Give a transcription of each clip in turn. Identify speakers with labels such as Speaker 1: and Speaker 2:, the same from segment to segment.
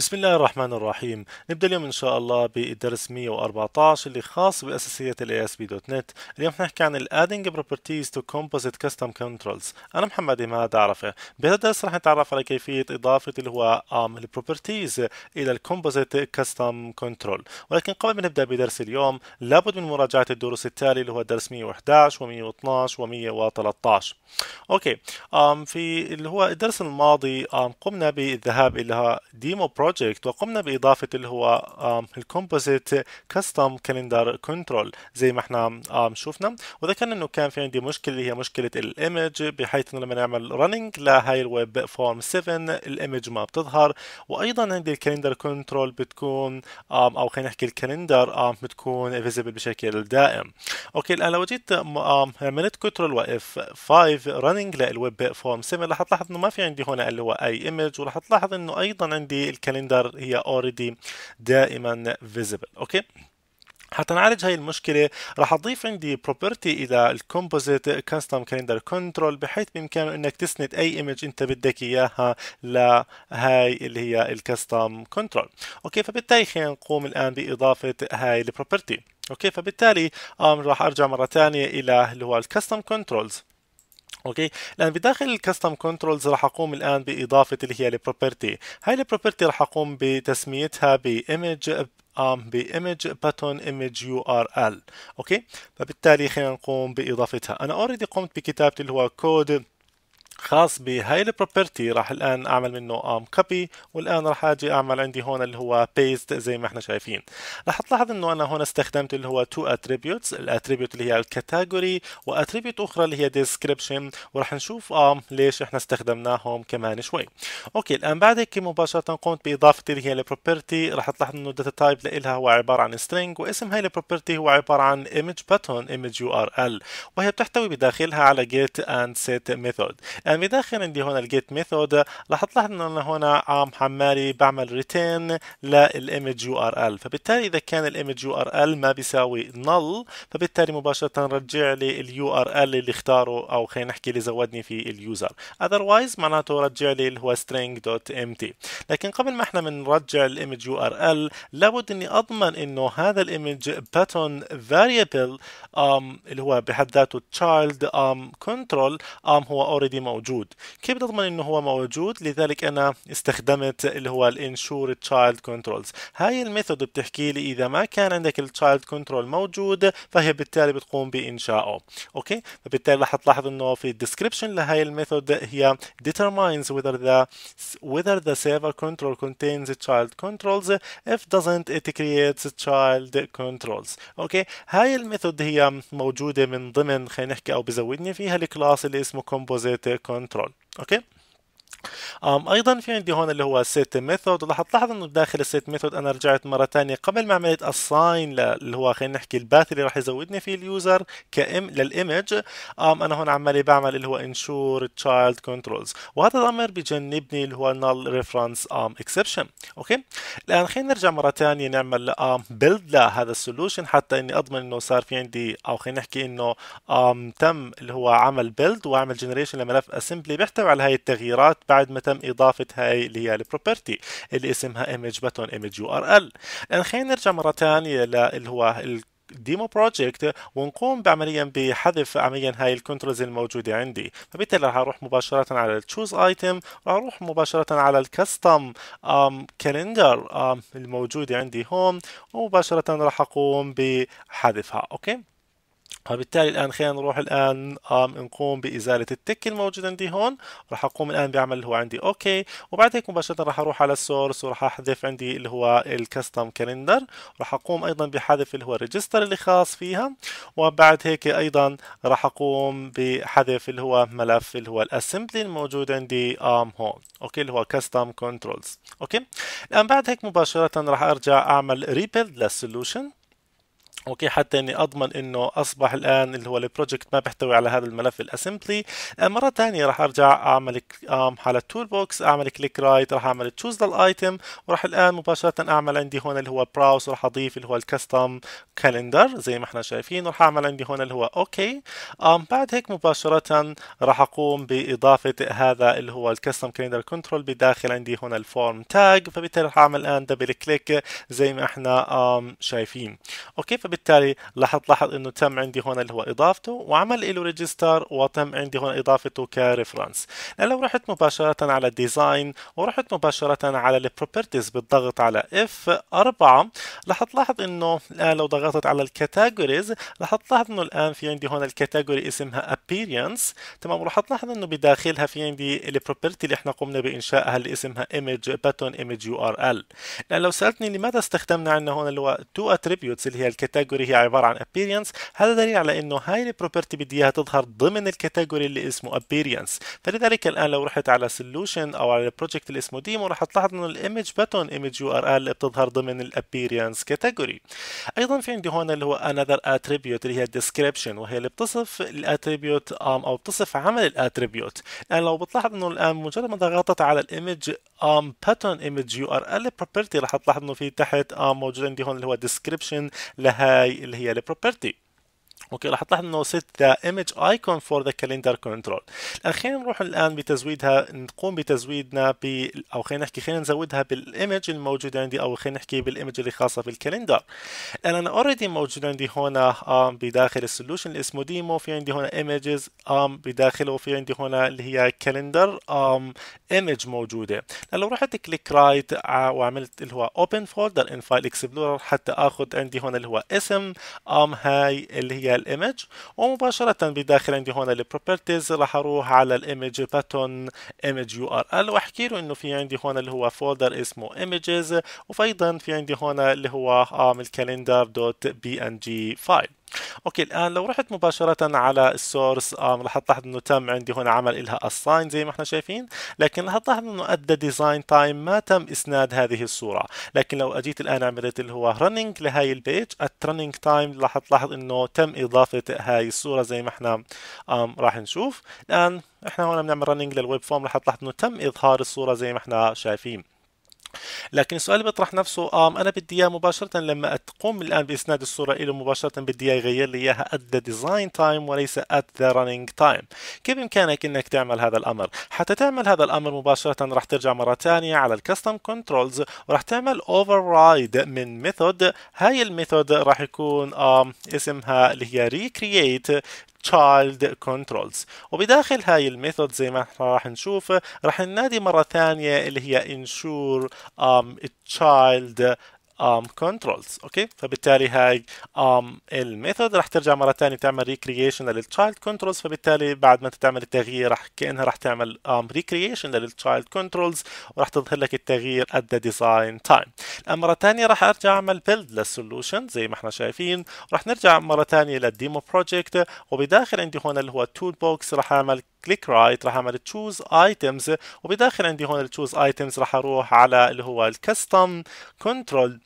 Speaker 1: بسم الله الرحمن الرحيم نبدأ اليوم إن شاء الله بالدرس 114 اللي خاص بأساسيات الاي اس بي دوت نت اليوم نحكي عن الادنج بروبرتيز تو كومبوزيت كاستم كنترولز أنا محمد ما تعرفه بهذا الدرس رح نتعرف على كيفية إضافة اللي هو ام البروبرتيز إلى الكومبوزيت كاستم كنترول ولكن قبل ما نبدأ بدرس اليوم لابد من مراجعة الدروس التالي اللي هو درس 111 و112 و113 أوكي في اللي هو الدرس الماضي قمنا بالذهاب إلى ديمو بروجكت بروجكت وقمنا باضافه اللي هو الكومبوزيت كاستم كاليندر كنترول زي ما احنا شفنا وذكرنا انه كان في عندي مشكله اللي هي مشكله الايمج بحيث انه لما نعمل رننج لهاي الويب فورم 7 الايمج ما بتظهر وايضا عندي الكاليندر كنترول بتكون او خلينا نحكي الكاليندر بتكون فيزيبل بشكل دائم اوكي الان لو جيت عملت كنترول واف 5 رننج للويب فورم 7 رح تلاحظ انه ما في عندي هنا اللي هو اي ايمج ورح تلاحظ انه ايضا عندي الكاليندر الريميندر هي اوريدي دائما فيزيبل اوكي حتى نعالج هاي المشكلة راح أضيف عندي بروبرتي إلى الكومبوزيت كاستم كاليندر كنترول بحيث بإمكانه إنك تسند أي ايمج أنت بدك إياها لهاي اللي هي الكاستم كنترول أوكي فبالتالي خلينا نقوم الآن بإضافة هاي البروبرتي اوكي فبالتالي راح ارجع مره ثانيه الى اللي هو الكاستم كنترولز اوكي لان بداخل الكاستم كنترولز راح اقوم الان باضافه اللي هي البروبرتي هاي البروبرتي راح اقوم بتسميتها بايمج بايمج باتون ايمج يو ار ال اوكي فبالتالي خلينا نقوم باضافتها انا اوريدي قمت بكتابه اللي هو كود خاص بهاي البروبرتي راح الان اعمل منه ام كوبي والان راح اجي اعمل عندي هون اللي هو بيست زي ما احنا شايفين راح تلاحظ انه انا هون استخدمت اللي هو تو اتريبيوتس الاتريبيوت اللي هي الكاتيجوري واتريبيوت اخرى اللي هي ديسكريبشن وراح نشوف ام ليش احنا استخدمناهم كمان شوي اوكي الان بعد هيك مباشره قمت باضافه اللي هي البروبرتي راح تلاحظ انه الداتا تايب لها هو عباره عن سترينج واسم هاي البروبرتي هو عباره عن ايمج باتون ايمج يو ار ال وهي بتحتوي بداخلها على جيت اند سيت ميثود يعني داخل عندي هنا الجيت ميثود راح تلاحظ ان انا هنا عم عمالي بعمل ريتيرن للايمج يو ار ال فبالتالي اذا كان الايمج يو ار ال ما بيساوي null فبالتالي مباشره رجع لي اليو ار ال اللي اختاره او خلينا نحكي اللي زودني فيه اليوزر otherwise معناته رجع لي اللي هو string.empty لكن قبل ما احنا بنرجع الايمج يو ار ال لابد اني اضمن انه هذا الايمج باتون variable اللي هو بحد ذاته child um, control um, هو اوريدي موجود موجود كيف بدي اضمن انه هو موجود لذلك انا استخدمت اللي هو الانشور تشايلد كنترولز هاي الميثود بتحكي لي اذا ما كان عندك التشايلد كنترول موجود فهي بالتالي بتقوم بانشائه اوكي فبالتالي رح تلاحظ انه في الديسكربشن لهي الميثود هي determines whether the whether the server control contains child controls if doesn't it creates child controls اوكي هاي الميثود هي موجوده من ضمن خلينا نحكي او بزودني فيها الكلاس اللي اسمه composite control. Okay. ايضا في عندي هون اللي هو set method وراح تلاحظ انه داخل set method انا رجعت مره ثانيه قبل ما عملت assign اللي هو خلينا نحكي الباث اللي راح يزودني فيه اليوزر كام للايمج انا هون عمالي بعمل اللي هو ensure child controls وهذا الامر بجنبني اللي هو null reference exception اوكي الان خلينا نرجع مره ثانيه نعمل build لهذا السولوشن حتى اني اضمن انه صار في عندي او خلينا نحكي انه تم اللي هو عمل build واعمل generation لملف assembly بيحتوي على هاي التغييرات بعد ما تم اضافه هاي اللي هي البروبرتي اللي اسمها image button image url الان خلينا نرجع مره ثانيه اللي هو ديمو بروجكت ونقوم بعمليا بحذف عمليا هاي الكنترولز الموجوده عندي فبالتالي راح اروح مباشره على التشوز ايتم راح اروح مباشره على الكستم كالندر um, um, الموجوده عندي هون ومباشره راح اقوم بحذفها اوكي فبالتالي الان خلينا نروح الان نقوم بازاله التك الموجود عندي هون راح اقوم الان بعمل اللي هو عندي اوكي وبعد هيك مباشره راح اروح على السورس وراح احذف عندي اللي هو الكاستم كالندر راح اقوم ايضا بحذف اللي هو الريجستر اللي خاص فيها وبعد هيك ايضا راح اقوم بحذف اللي هو ملف اللي هو الاسمبلي الموجود عندي ام هون اوكي اللي هو كاستم كنترولز اوكي الان بعد هيك مباشره راح ارجع اعمل ريبيلد للسولوشن اوكي حتى اني اضمن انه اصبح الان اللي هو البروجكت ما بيحتوي على هذا الملف الاسمبلي آه، مره ثانيه راح ارجع اعمل على التول بوكس اعمل كليك رايت راح اعمل تشوز ذا الايتم وراح الان مباشره اعمل عندي هون اللي هو براوز وراح اضيف اللي هو الكاستم كالندر زي ما احنا شايفين وراح اعمل عندي هون اللي هو اوكي أم بعد هيك مباشره راح اقوم باضافه هذا اللي هو الكاستم كالندر كنترول بداخل عندي هنا الفورم تاج فبالتالي راح اعمل الان دبل كليك زي ما احنا أم شايفين اوكي فبالتالي راح تلاحظ انه تم عندي هون اللي هو اضافته وعمل له ريجستر وتم عندي هون اضافته كريفرنس لو رحت مباشره على ديزاين ورحت مباشره على البروبرتيز بالضغط على اف 4 راح تلاحظ انه الان لو ضغطت على الكاتيجوريز راح تلاحظ انه الان في عندي هون الكاتيجوري اسمها ابييرنس تمام وراح تلاحظ انه بداخلها في عندي البروبرتي اللي احنا قمنا بانشائها اللي اسمها باتون ايمج يو ار ال لو سالتني لماذا استخدمنا عندنا هون اللي هو تو اتريبيوتس اللي هي الكاتيجوري الكاتيجوري هي عباره عن appearance هذا دليل على انه هاي البروبرتي بدي اياها تظهر ضمن الكاتيجوري اللي اسمه appearance فلذلك الان لو رحت على solution او على البروجكت اللي اسمه ديمو راح تلاحظ انه الايمج باتون ايمج يو ار ال اللي بتظهر ضمن الابيرينس كاتيجوري ايضا في عندي هون اللي هو another attribute اللي هي description وهي اللي بتصف الاتريبيوت او بتصف عمل الاتريبيوت يعني الان لو بتلاحظ انه الان مجرد ما ضغطت على الايمج um, pattern image url property راح تلاحظ انه في تحت um, موجود عندي هون اللي هو description لها هاي اللي هي البروبرتي اوكي راح تلاحظ انه ست ذا ايمج ايكون فور ذا كاليندر كنترول الان خلينا نروح الان بتزويدها نقوم بتزويدنا ب او خلينا نحكي خلينا نزودها بالايمج الموجوده عندي او خلينا نحكي بالايمج اللي خاصه بالكالندر الان انا اوريدي موجود عندي هنا ام بداخل السولوشن اللي اسمه ديمو في عندي هنا ايمجز ام بداخله وفي عندي هنا اللي هي كاليندر ام ايمج موجوده لو رحت كليك رايت وعملت اللي هو اوبن فولدر ان فايل اكسبلورر حتى اخذ عندي هنا اللي هو اسم ام هاي اللي هي فيها الايمج ومباشره بداخل عندي هون البروبرتيز راح اروح على الايمج باتون ايمج يو ار ال واحكي له انه في عندي هون اللي هو فولدر اسمه ايمجز وايضا في عندي هون اللي هو آه الكالندر دوت بي ان جي فايل اوكي الان لو رحت مباشره على السورس راح تلاحظ انه تم عندي هنا عمل لها اساين زي ما احنا شايفين لكن راح تلاحظ انه ادى ديزاين تايم ما تم اسناد هذه الصوره لكن لو اجيت الان عملت اللي هو رننج لهي البيج الترننج تايم راح تلاحظ انه تم اضافه هاي الصوره زي ما احنا راح نشوف الان احنا هنا بنعمل رننج للويب فورم راح تلاحظ انه تم اظهار الصوره زي ما احنا شايفين لكن السؤال بيطرح نفسه آم انا بدي اياه مباشره لما تقوم الان باسناد الصوره له مباشره بدي اياه يغير لي اياها at the design time وليس at the running time كيف بامكانك انك تعمل هذا الامر حتى تعمل هذا الامر مباشره راح ترجع مره ثانيه على الكاستم كنترولز وراح تعمل override من ميثود هاي الميثود راح يكون آم اسمها اللي هي recreate child controls وبداخل هاي الميثود زي ما احنا راح نشوف راح ننادي مرة ثانية اللي هي ensure um, child um, controls اوكي فبالتالي هاي um, الميثود رح ترجع مره ثانيه تعمل ريكريشن للتشايلد controls فبالتالي بعد ما تعمل التغيير رح كانها رح تعمل um, ريكريشن للتشايلد controls ورح تظهر لك التغيير at the design time المره مره ثانيه رح ارجع اعمل build للسولوشن زي ما احنا شايفين رح نرجع مره ثانيه للديمو بروجكت وبداخل عندي هون اللي هو التول بوكس رح اعمل كليك رايت right. راح اعمل تشوز ايتمز وبداخل عندي هون التشوز ايتمز راح اروح على اللي هو الكستم كنترول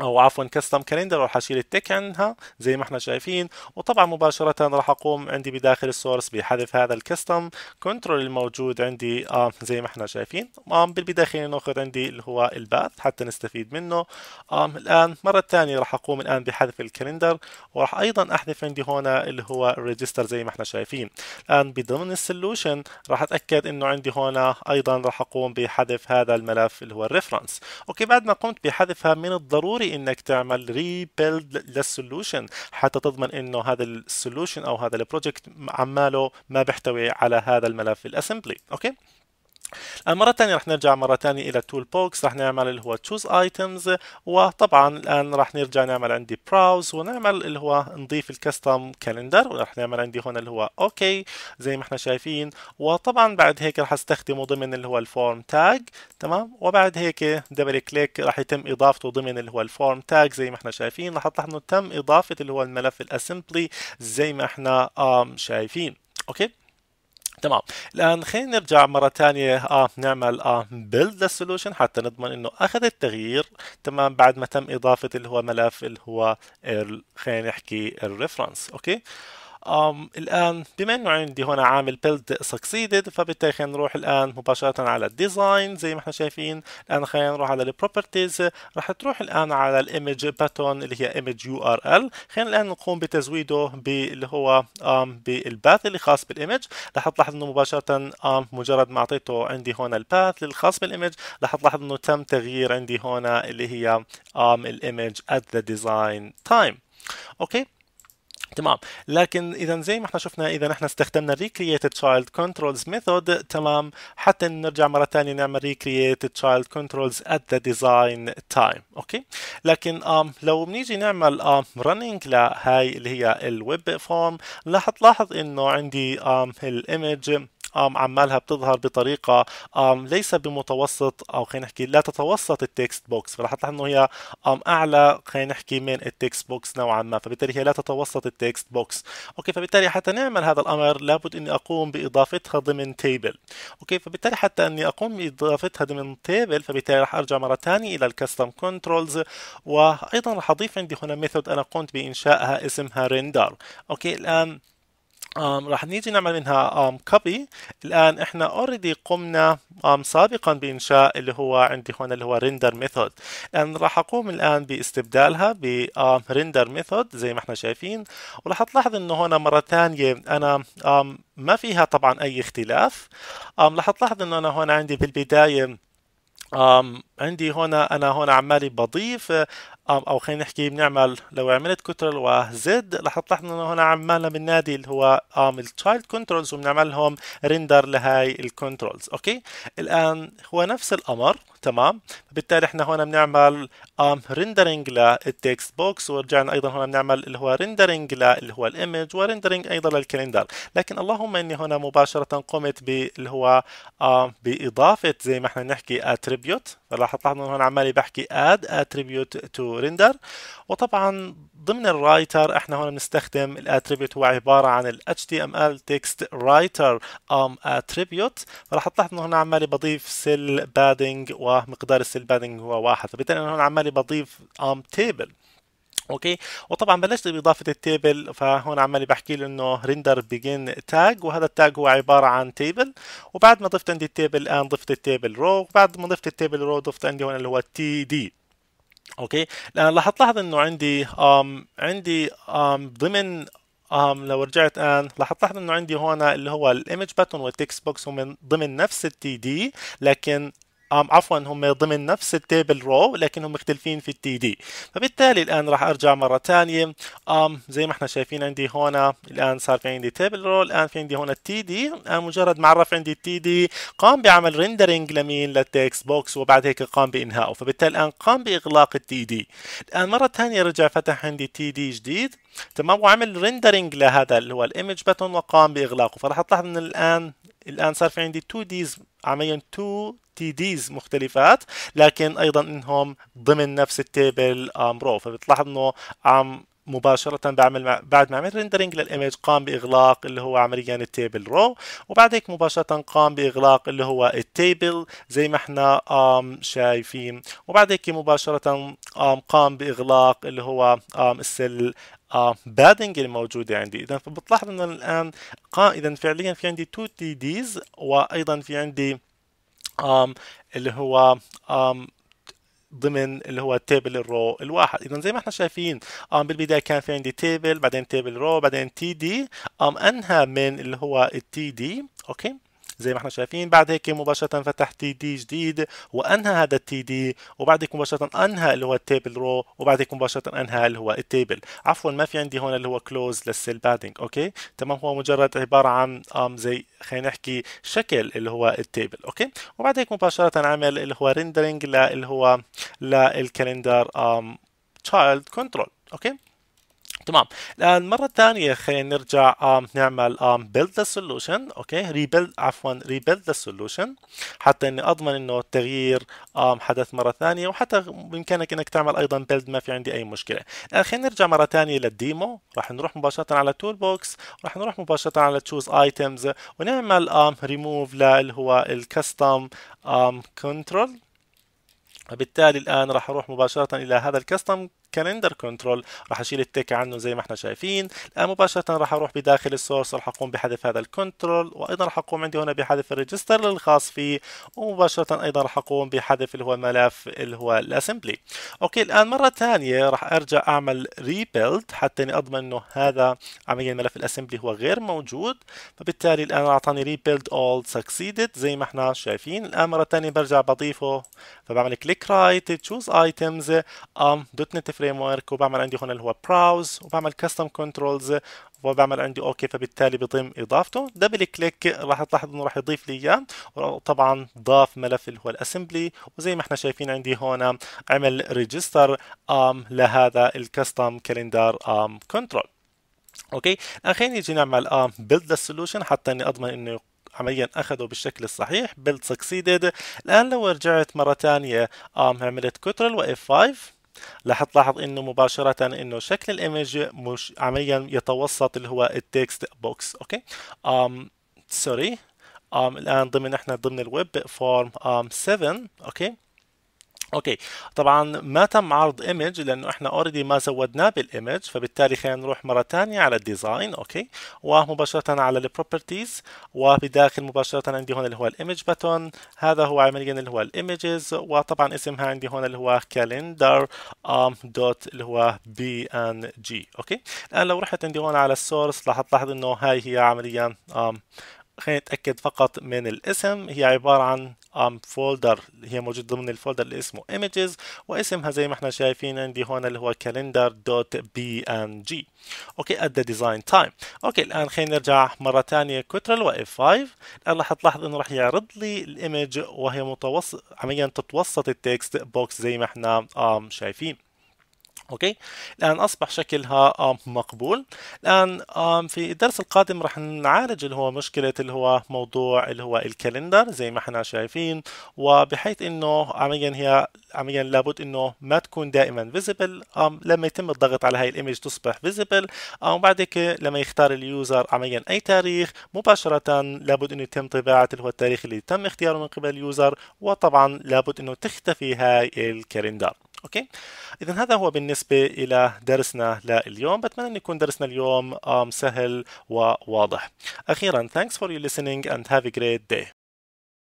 Speaker 1: او عفوا كستم كالندر راح اشيل التك عنها زي ما احنا شايفين وطبعا مباشره راح اقوم عندي بداخل السورس بحذف هذا الكستم كنترول الموجود عندي آه زي ما احنا شايفين آه بالبدايه خلينا ناخذ عندي اللي هو الباث حتى نستفيد منه آه الان مره ثانيه راح اقوم الان بحذف الكالندر وراح ايضا احذف عندي هنا اللي هو الريجستر زي ما احنا شايفين الان بضمن السولوشن راح اتاكد انه عندي هنا ايضا راح اقوم بحذف هذا الملف اللي هو الريفرنس اوكي بعد ما قمت بحذفها من الضروري انك تعمل ريبيلد للسولوشن حتى تضمن انه هذا السولوشن او هذا البروجكت عماله ما بيحتوي على هذا الملف الاسمبلي اوكي المرة الثانية رح نرجع مرة ثانية إلى تول بوكس رح نعمل اللي هو تشوز ايتمز وطبعا الآن رح نرجع نعمل عندي براوز ونعمل اللي هو نضيف الكستم كالندر ورح نعمل عندي هون اللي هو اوكي زي ما احنا شايفين وطبعا بعد هيك رح استخدمه ضمن اللي هو الفورم تاج تمام وبعد هيك دبل كليك رح يتم إضافته ضمن اللي هو الفورم تاج زي ما احنا شايفين رح انه تم إضافة اللي هو الملف الاسمبلي زي ما احنا شايفين اوكي تمام الان خلينا نرجع مره ثانيه اه نعمل اه بيلد للسولوشن حتى نضمن انه اخذ التغيير تمام بعد ما تم اضافه اللي هو ملف اللي هو خلينا نحكي الريفرنس اوكي الآن بما إنه عندي هنا عامل build succeeded فبالتالي خلينا نروح الآن مباشرة على الديزاين زي ما احنا شايفين الآن خلينا نروح على البروبرتيز راح تروح الآن على image باتون اللي هي image URL خلينا الآن نقوم بتزويده باللي هو بالباث اللي خاص بالايمج راح تلاحظ إنه مباشرة مجرد ما أعطيته عندي هنا الباث الخاص بالايمج راح تلاحظ إنه تم تغيير عندي هنا اللي هي الايمج at the design time اوكي okay. تمام لكن اذا زي ما احنا شفنا اذا احنا استخدمنا recreated child controls method تمام حتى نرجع مره ثانيه نعمل recreated child controls at the design time اوكي لكن um, لو بنيجي نعمل um, running لهاي اللي هي الويب فورم رح تلاحظ انه عندي um, الايمج عمالها بتظهر بطريقه ليس بمتوسط او خلينا نحكي لا تتوسط التكست بوكس فراح تلاحظ انه هي اعلى خلينا نحكي من التكست بوكس نوعا ما فبالتالي هي لا تتوسط التكست بوكس اوكي فبالتالي حتى نعمل هذا الامر لابد اني اقوم باضافتها ضمن تيبل اوكي فبالتالي حتى اني اقوم باضافتها ضمن تيبل فبالتالي راح ارجع مره ثانيه الى الكاستم كنترولز وايضا راح اضيف عندي هنا ميثود انا قمت بانشائها اسمها ريندر اوكي الان Um, راح نيجي نعمل منها كوبي copy الآن احنا اوريدي قمنا um, سابقا بإنشاء اللي هو عندي هنا اللي هو render method الآن راح أقوم الآن باستبدالها ب render method زي ما احنا شايفين وراح تلاحظ إنه هنا مرة ثانية أنا ما فيها طبعا أي اختلاف راح تلاحظ إنه أنا هنا عندي بالبداية عندي هنا انا هون عمالي بضيف او خلينا نحكي بنعمل لو عملت كنترول وزد رح تلاحظ انه هنا عمالنا بالنادي اللي هو ام التشايلد كنترولز وبنعمل لهم ريندر لهاي الكنترولز اوكي الان هو نفس الامر تمام بالتالي احنا هنا بنعمل ام ريندرنج للتكست بوكس ورجعنا ايضا هنا بنعمل اللي هو ريندرنج اللي هو الايمج وريندرنج ايضا للكالندر لكن اللهم اني هنا مباشره قمت باللي هو باضافه زي ما احنا نحكي اتريبيوت فراح تلاحظوا هون عمالي بحكي اد اتريبيوت تو ريندر وطبعا ضمن الرايتر احنا هون بنستخدم الاتريبيوت هو عباره عن ال HTML text writer ام um attribute فراح تلاحظوا انه هون عمالي بضيف سيل بادنج ومقدار السيل بادنج هو واحد فبالتالي انا هون عمالي بضيف ام um تيبل اوكي وطبعا بلشت باضافه التيبل فهون عمالي بحكي له انه ريندر بيجن تاج وهذا التاج هو عباره عن تيبل وبعد ما ضفت عندي التيبل الان ضفت التيبل رو وبعد ما ضفت التيبل رو ضفت عندي هون اللي هو تي دي اوكي الان راح تلاحظ انه عندي ام عندي ام ضمن أم لو رجعت الان راح تلاحظ انه عندي هون اللي هو الايمج باتون والتكست بوكس هم ضمن نفس التي دي لكن ام عفوا هم ضمن نفس التيبل رو لكنهم مختلفين في التي دي فبالتالي الان راح ارجع مره ثانيه ام زي ما احنا شايفين عندي هون الان صار في عندي تيبل رو الان في عندي هون التي دي الان مجرد ما عرف عندي التي دي قام بعمل ريندرنج لمين للتكست بوكس وبعد هيك قام بانهائه فبالتالي الان قام باغلاق التي دي الان مره ثانيه رجع فتح عندي تي دي جديد تمام وعمل ريندرنج لهذا اللي هو الايمج بتون وقام باغلاقه فراح تلاحظ ان الان الان صار في عندي 2 ديز عمليا تو تي ديز مختلفات لكن ايضا انهم ضمن نفس التيبل ام رو فبتلاحظ انه عم مباشرة بعمل مع... بعد ما عمل ريندرينج للايمج قام باغلاق اللي هو عمليا التيبل رو وبعد هيك مباشرة قام باغلاق اللي هو التيبل زي ما احنا آم شايفين وبعد هيك مباشرة آم قام باغلاق اللي هو آم السيل بادنج آه، الموجوده عندي اذا فبتلاحظ ان الان اذا فعليا في عندي 2 تي ديز وايضا في عندي um, اللي هو um, ضمن اللي هو تيبل الرو الواحد اذا زي ما احنا شايفين um, بالبدايه كان في عندي تيبل بعدين تيبل رو بعدين تي دي um, انهى من اللي هو التي دي اوكي okay. زي ما احنا شايفين بعد هيك مباشره فتح تي دي جديد وانهى هذا التي دي وبعد هيك مباشره انهى اللي هو التيبل رو وبعد هيك مباشره انهى اللي هو التيبل عفوا ما في عندي هون اللي هو كلوز للسيل بادنج اوكي تمام هو مجرد عباره عن ام زي خلينا نحكي شكل اللي هو التيبل اوكي وبعد هيك مباشره عمل اللي هو ريندرنج للي هو للكالندر ام تشايلد كنترول اوكي تمام الان مره ثانيه خلينا نرجع آه، نعمل بيلد آه، build the solution اوكي rebuild عفوا rebuild the solution حتى اني اضمن انه التغيير آه، حدث مره ثانيه وحتى بامكانك انك تعمل ايضا build ما في عندي اي مشكله الان خلينا نرجع مره ثانيه للديمو راح نروح مباشره على tool box راح نروح مباشره على choose items ونعمل ريموف remove اللي هو الكستم كنترول control وبالتالي الان راح اروح مباشره الى هذا الكستم كالندر كنترول راح اشيل التيك عنه زي ما احنا شايفين الان مباشره راح اروح بداخل السورس راح اقوم بحذف هذا الكنترول وايضا راح اقوم عندي هنا بحذف الريجستر الخاص فيه ومباشره ايضا راح اقوم بحذف اللي هو الملف اللي هو الاسمبلي اوكي الان مره ثانيه راح ارجع اعمل ريبيلد حتى اني اضمن انه هذا عمليا ملف الاسمبلي هو غير موجود فبالتالي الان اعطاني ريبيلد اول سكسيدد زي ما احنا شايفين الان مره ثانيه برجع بضيفه فبعمل كليك رايت تشوز ايتمز ام دوت نت فريم ورك وبعمل عندي هنا اللي هو براوز وبعمل كاستم كنترولز وبعمل عندي اوكي فبالتالي بضم اضافته دبل كليك راح تلاحظ انه راح يضيف لي اياه وطبعا ضاف ملف اللي هو الاسمبلي وزي ما احنا شايفين عندي هنا عمل ريجستر ام لهذا الكاستم كالندر ام كنترول اوكي الحين نيجي نعمل ام بيلد للسولوشن حتى اني اضمن انه عمليا اخذه بالشكل الصحيح build succeeded الان لو رجعت مره ثانيه آه، عملت كترل واف 5 راح تلاحظ انه مباشره انه شكل الايمج مش عمليا يتوسط اللي هو التكست بوكس اوكي ام سوري ام الان ضمن احنا ضمن الويب فورم ام 7 اوكي اوكي طبعا ما تم عرض ايمج لانه احنا اوريدي ما زودناه بالايمج فبالتالي خلينا نروح مره ثانيه على الديزاين اوكي ومباشره على البروبرتيز وبداخل مباشره عندي هون اللي هو الايمج باتون هذا هو عمليا اللي هو الايمجز وطبعا اسمها عندي هون اللي هو كالندر دوت اللي هو بي ان جي اوكي الان لو رحت عندي هون على السورس راح تلاحظ انه هاي هي عمليا خلينا نتاكد فقط من الاسم هي عباره عن Um, ام فولدر هي موجود ضمن الفولدر اللي اسمه images واسمها زي ما احنا شايفين عندي هون اللي هو calendar دوت بي ان جي اوكي at the design time اوكي الان خلينا نرجع مره ثانيه كترل و F5 الان راح تلاحظ انه راح يعرض لي الايمج وهي متوسط عمليا تتوسط التكست بوكس زي ما احنا um, شايفين اوكي الان اصبح شكلها مقبول الان في الدرس القادم رح نعالج اللي هو مشكله اللي هو موضوع اللي هو الكالندر زي ما احنا شايفين وبحيث انه عمليا هي عمليا لابد انه ما تكون دائما فيزبل لما يتم الضغط على هاي الايمج تصبح فيزبل وبعد هيك لما يختار اليوزر عمليا اي تاريخ مباشره لابد انه يتم طباعه اللي هو التاريخ اللي تم اختياره من قبل اليوزر وطبعا لابد انه تختفي هاي الكالندر اوكي اذا هذا هو بالنسبه الى درسنا لليوم بتمنى ان يكون درسنا اليوم سهل وواضح اخيرا thanks for your listening and have a great day